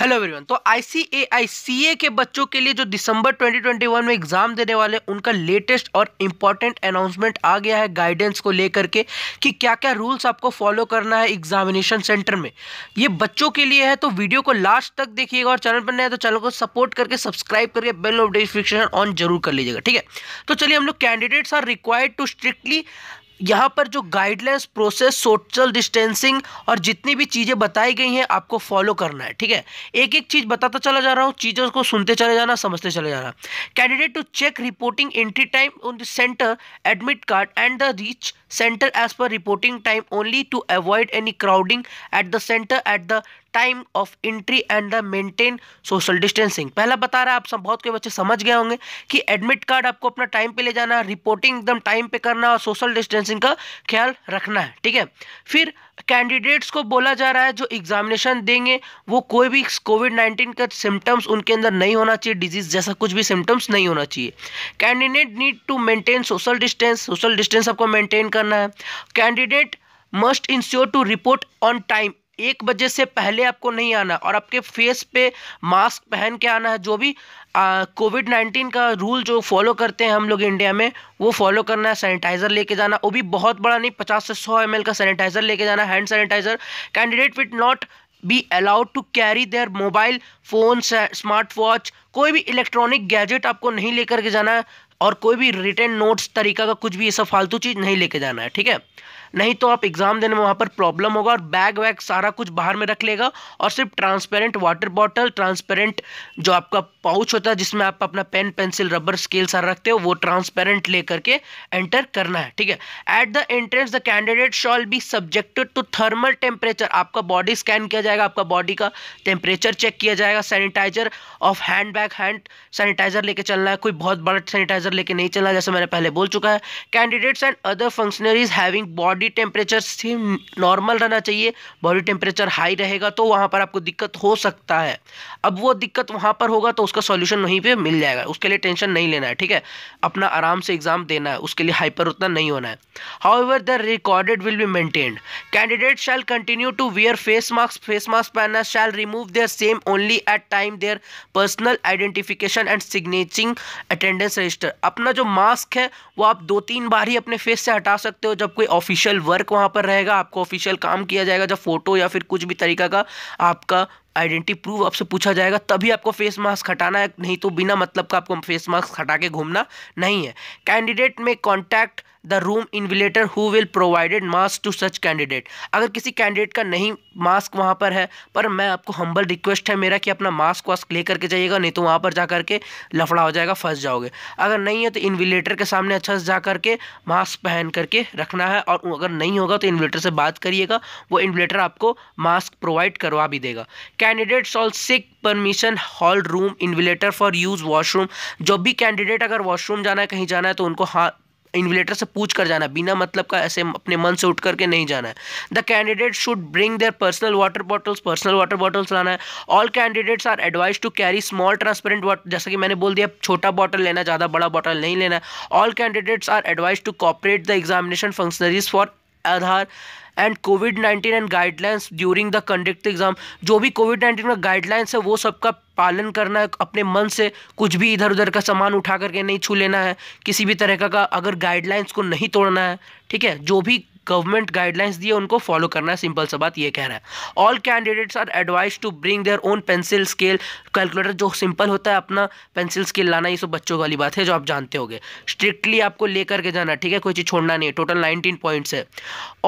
hello everyone तो आईसीएआईसीए के बच्चों के लिए जो दिसंबर 2021 में एग्जाम देने वाले उनका लेटेस्ट और इम्पॉर्टेंट अनाउंसमेंट आ गया है गाइडेंस को लेकर के कि क्या क्या रूल्स आपको फॉलो करना है एग्जामिनेशन सेंटर में ये बच्चों के लिए है तो वीडियो को लास्ट तक देखिएगा और चैनल पर नया तो चैनल को सपोर्ट करके सब्सक्राइब करके बेल नोटिफिकेशन ऑन जरूर कर लीजिएगा ठीक है तो चलिए हम लोग candidates are required to strictly यहाँ पर जो गाइडलाइंस प्रोसेस सोशल डिस्टेंसिंग और जितनी भी चीज़ें बताई गई हैं आपको फॉलो करना है ठीक है एक एक चीज़ बताता चला जा रहा हूँ चीज़ों को सुनते चले जाना समझते चले जाना candidate to check reporting entry time on the centre admit card and the reach center as per reporting time only to avoid any crowding at the center at the time of entry and the maintain social distancing पहला बता रहा है आप सब बहुत के बच्चे समझ गए होंगे कि एडमिट कार्ड आपको अपना टाइम पे ले जाना रिपोर्टिंग एकदम टाइम पे करना और सोशल डिस्टेंसिंग का ख्याल रखना है ठीक है फिर कैंडिडेट्स को बोला जा रहा है जो एग्जामिनेशन देंगे वो कोई भी कोविड नाइन्टीन का सिम्टम्स उनके अंदर नहीं होना चाहिए डिजीज जैसा कुछ भी सिम्टम्स नहीं होना चाहिए candidate need to maintain social distance social distance आपको मेंटेन करना है candidate must ensure to report on time एक बजे से पहले आपको नहीं आना और आपके फेस पे मास्क पहन के आना है जो भी कोविड नाइन्टीन का रूल जो फॉलो करते हैं हम लोग इंडिया में वो फॉलो करना है सैनिटाइज़र लेके जाना वो भी बहुत बड़ा नहीं पचास से सौ एम का सैनिटाइज़र लेके जाना hand sanitiser candidate will not be allowed to carry their mobile phone smart watch कोई भी इलेक्ट्रॉनिक गैजेट आपको नहीं लेकर के जाना है और कोई भी रिटर्न नोट्स तरीका का कुछ भी ये सब फालतू चीज़ नहीं लेके जाना है ठीक है नहीं तो आप एग्ज़ाम देने में वहाँ पर प्रॉब्लम होगा और बैग वैग सारा कुछ बाहर में रख लेगा और सिर्फ ट्रांसपेरेंट वाटर बॉटल ट्रांसपेरेंट जो आपका पाउच होता है जिसमें आप अपना पेन पेंसिल रबर स्केल सारा रखते हो वो ट्रांसपेरेंट ले करके एंटर करना है ठीक है at the entrance the candidate shall be subjected to thermal temperature आपका बॉडी स्कैन किया जाएगा आपका बॉडी का टेम्परेचर चेक किया जाएगा sanitiser of hand bag hand sanitiser लेके चलना है कोई बहुत बड़ा सैनिटाइजर लेके नहीं चलना जैसे मैंने पहले बोल चुका है candidates and other functionaries having body body temperature से नॉर्मल रहना चाहिए बॉडी टेम्परेचर हाई रहेगा तो वहाँ पर आपको दिक्कत हो सकता है अब वो दिक्कत वहाँ पर होगा तो उसका सॉल्यूशन वहीं पे मिल जाएगा उसके लिए टेंशन नहीं लेना है ठीक है अपना आराम से एग्ज़ाम देना है उसके लिए हाइपर उतना नहीं होना है however the recorded will be maintained candidate shall continue to wear face mask face mask पहनना shall remove their same only at time their personal identification and signing attendance register अपना जो mask है वो आप दो तीन बार ही अपने face से हटा सकते हो जब कोई ऑफिशियल ऑफिशियल वर्क वहाँ पर रहेगा आपको ऑफिशियल काम किया जाएगा जब फोटो या फिर कुछ भी तरीका का आपका आइडेंटिटी प्रूफ आपसे पूछा जाएगा तभी आपको फेस मास्क हटाना है नहीं तो बिना मतलब का आपको फेस मास्क हटा के घूमना नहीं है candidate may contact the room invigilator who will provided mask to such candidate अगर किसी कैंडिडेट का नहीं मास्क वहाँ पर है पर मैं आपको हम्बल रिक्वेस्ट है मेरा कि अपना मास्क वास्क ले करके जाइएगा नहीं तो वहाँ पर जा करके लफड़ा हो जाएगा फंस जाओगे अगर नहीं है तो इन्विलेटर के सामने अच्छा से जा करके मास्क पहन करके रखना है और अगर नहीं होगा तो इन्विलेटर से बात करिएगा वो इन्विलेटर आपको मास्क प्रोवाइड करवा भी देगा candidates all seek permission hall room invigilator for use washroom जो भी कैंडिडेट अगर वॉशरूम जाना है कहीं जाना है तो उनको हाँ इन्विलेटर से पूछ कर जाना बिना मतलब का ऐसे अपने मन से उठ करके नहीं जाना है the candidate should bring their personal water bottles personal water bottles लाना है all candidates are advised to carry small transparent water जैसा कि मैंने बोल दिया छोटा बॉटल लेना ज़्यादा बड़ा बॉटल नहीं लेना है all candidates are advised to cooperate the examination functionaries for Aadhaar and covid nineteen and guidelines during the conduct exam जो भी कोविड नाइन्टीन का गाइडलाइंस है वो सबका पालन करना है अपने मन से कुछ भी इधर उधर का सामान उठा करके नहीं छू लेना है किसी भी तरह का अगर गाइडलाइंस को नहीं तोड़ना है ठीक है जो भी गवर्नमेंट गाइडलाइंस दिए उनको फॉलो करना है सिंपल सा बात ये कह रहा है all candidates are advised to bring their own pencil scale calculator जो सिंपल होता है अपना पेंसिल स्केल लाना ये सब बच्चों वाली बात है जो आप जानते गए स्ट्रिक्टली आपको लेकर के जाना ठीक है कोई चीज़ छोड़ना नहीं है टोटल नाइनटीन पॉइंट्स है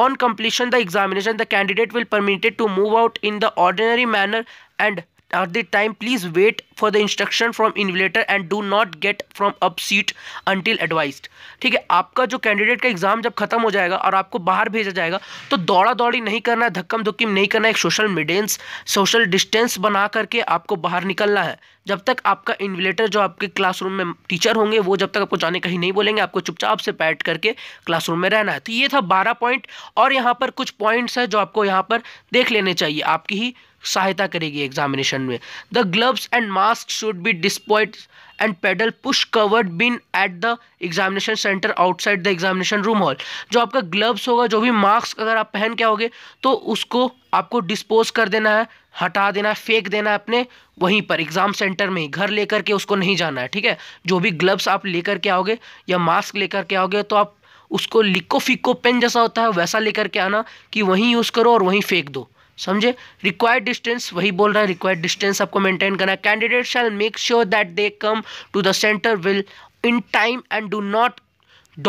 on completion the examination the candidate will permitted to move out in the ordinary manner and at the time please wait for the instruction from invigilator and do not get from up seat until advised ठीक है आपका जो candidate का exam जब खत्म हो जाएगा और आपको बाहर भेजा जाएगा तो दौड़ा दौड़ी नहीं करना है धक्कम धुक्की नहीं करना है एक सोशल मिडेंस सोशल डिस्टेंस बना करके आपको बाहर निकलना है जब तक आपका इन्विलेटर जो आपके क्लासरूम में टीचर होंगे वो जब तक आपको जाने कहीं नहीं बोलेंगे आपको चुपचाप से बैठ करके क्लासरूम में रहना है तो ये था बारह पॉइंट और यहाँ पर कुछ पॉइंट्स है जो आपको यहाँ पर देख लेने चाहिए आपकी ही सहायता करेगी एग्जामिनेशन में the gloves and mask should be disposed and pedal push covered bin at the examination centre outside the examination room hall जो आपका ग्लव्स होगा जो भी मास्क अगर आप पहन के आओगे तो उसको आपको डिस्पोज कर देना है हटा देना है फेंक देना है अपने वहीं पर एग्ज़ाम सेंटर में ही घर लेकर के उसको नहीं जाना है ठीक है जो भी ग्लव्स आप लेकर के आओगे या मास्क लेकर के आओगे तो आप उसको लिको फिको पेन जैसा होता है वैसा लेकर के आना कि वहीं यूज़ करो और वहीं फेंक दो समझे रिक्वायर्ड डिस्टेंस वही बोल रहा है रिक्वायर्ड डिस्टेंस आपको मेंटेन करना है candidate shall make sure that they come to the centre will in time and do not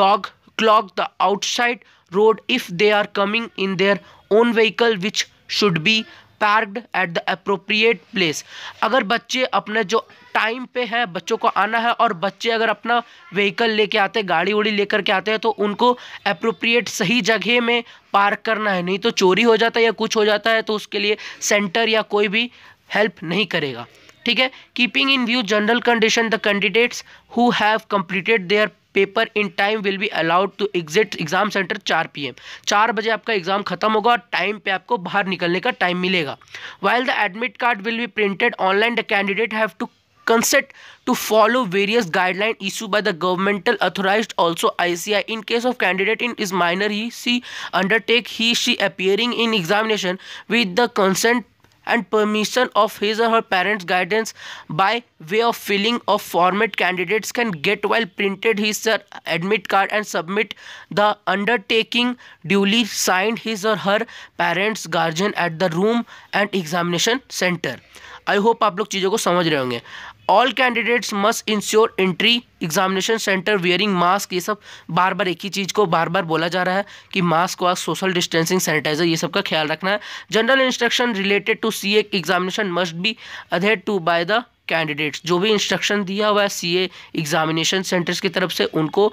dog clock the outside road if they are coming in their own vehicle which should be parked at the appropriate place अगर बच्चे अपने जो time पे हैं बच्चों को आना है और बच्चे अगर अपना व्हीकल लेके आते हैं गाड़ी उड़ी लेकर के आते हैं तो उनको अप्रोप्रिएट सही जगह में पार्क करना है नहीं तो चोरी हो जाता है या कुछ हो जाता है तो उसके लिए सेंटर या कोई भी हेल्प नहीं करेगा ठीक है keeping in view general condition the candidates who have completed their paper in time will be allowed to exit exam centre चार पी एम चार बजे आपका एग्जाम खत्म होगा और टाइम पे आपको बाहर निकलने का टाइम मिलेगा while the admit card will be printed online the candidate have to consent to follow various guideline issue by the governmental authorise also I C I in case of candidate in is minor he she undertake he she appearing in examination with the consent and permission of his और her parents guidance by way of filling of format candidates can get well printed his sir admit card and submit the undertaking duly signed his और her parents guardian at the room and examination centre I hope आप लोग चीज़ों को समझ रहे होंगे all candidates must ensure entry examination centre wearing mask ये सब बार बार एक ही चीज़ को बार बार बोला जा रहा है कि मास्क वास्क सोशल डिस्टेंसिंग सैनिटाइजर ये सब का ख्याल रखना है general instruction related to C examination must be अधेड टू बाय द कैंडिडेट्स जो भी इंस्ट्रक्शन दिया हुआ है सी एग्जामिनेशन सेंटर्स की तरफ से उनको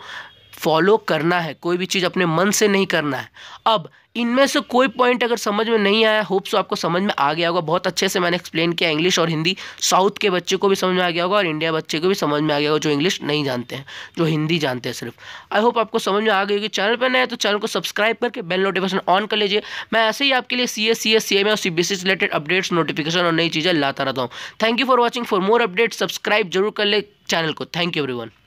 फॉलो करना है कोई भी चीज़ अपने मन से नहीं करना है अब इनमें से कोई पॉइंट अगर समझ में नहीं आया होप्स तो आपको समझ में आ गया होगा बहुत अच्छे से मैंने एक्सप्लेन किया इंग्लिश और हिंदी साउथ के बच्चे को भी समझ में आ गया होगा और इंडिया बच्चे को भी समझ में आ गया होगा जो इंग्लिश नहीं जानते हैं जो हिंदी जानते हैं सिर्फ आई होप आपको समझ में आ गई होगी चैनल पर नए तो चैनल को सब्सक्राइब करके बेल नोटिफिकेशन ऑन कर लीजिए मैं ऐसे ही आपके लिए C S C S C M और C B C related updates notification और नई चीज़ें लाता रहता हूँ thank you for watching for more update subscribe जरूर कर ले चैनल को थैंक यू एवरी